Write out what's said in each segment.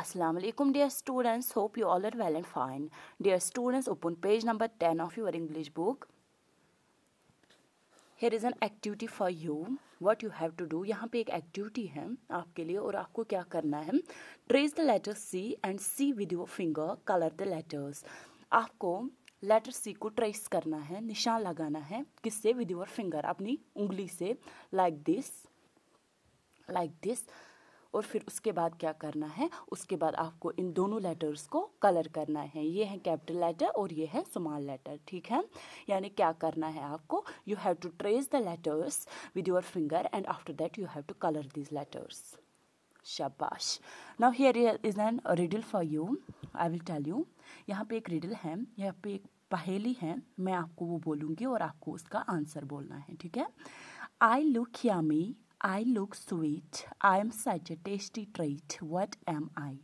Assalamu alaikum dear students hope you all are well and fine dear students open page number 10 of your english book here is an activity for you what you have to do यहाँ पे एक activity है आपके लिए और आपको क्या करना है trace the letter c and c with your finger colour the letters आपको लेटर सी को ट्रेस करना है निशान लगाना है किससे विद योर फिंगर अपनी उंगली से लाइक दिस लाइक दिस और फिर उसके बाद क्या करना है उसके बाद आपको इन दोनों लेटर्स को कलर करना है ये है कैपिटल लेटर और ये है स्मॉल लेटर ठीक है यानी क्या करना है आपको you have to trace the letters with your finger and after that you have to colour these letters शाबाश now here is an riddle for you I will tell you यहाँ पे एक रिडल है यहाँ पे एक पहेली है मैं आपको वो बोलूँगी और आपको उसका आंसर बोलना है ठीक है I look yummy I look sweet. I am such a tasty treat. What am I?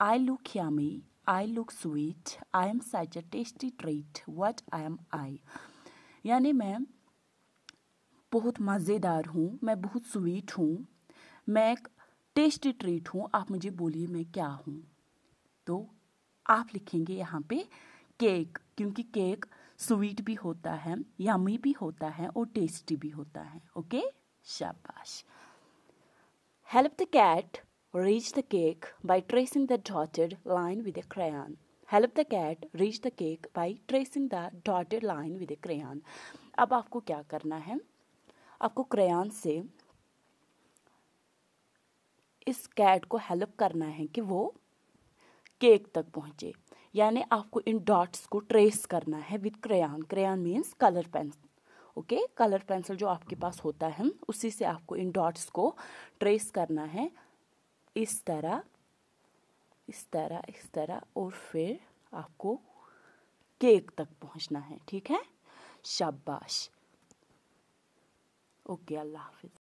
I look yummy. I look sweet. I am such a tasty treat. What am I? यानी मैं बहुत मज़ेदार हूँ मैं बहुत स्वीट हूँ मैं एक टेस्टी ट्रीट हूँ आप मुझे बोलिए मैं क्या हूँ तो आप लिखेंगे यहाँ पे केक क्योंकि केक स्वीट भी होता है यमी भी होता है और टेस्टी भी होता है okay Shabash. Help the cat reach the cake by tracing the dotted line with a crayon. Help the cat reach the cake by tracing the dotted line with a crayon. अब आपको क्या करना है आपको crayon से इस cat को help करना है कि वो केक तक पहुंचे यानी आपको इन डॉट्स को ट्रेस करना है with crayon crayon means colour pen okay colour pencil जो आपके पास होता है उसी से आपको इन डॉट्स को ट्रेस करना है इस तरह इस तरह इस तरह और फिर आपको केक तक पहुंचना है ठीक है शाबाश ओके अल्लाह हाफिज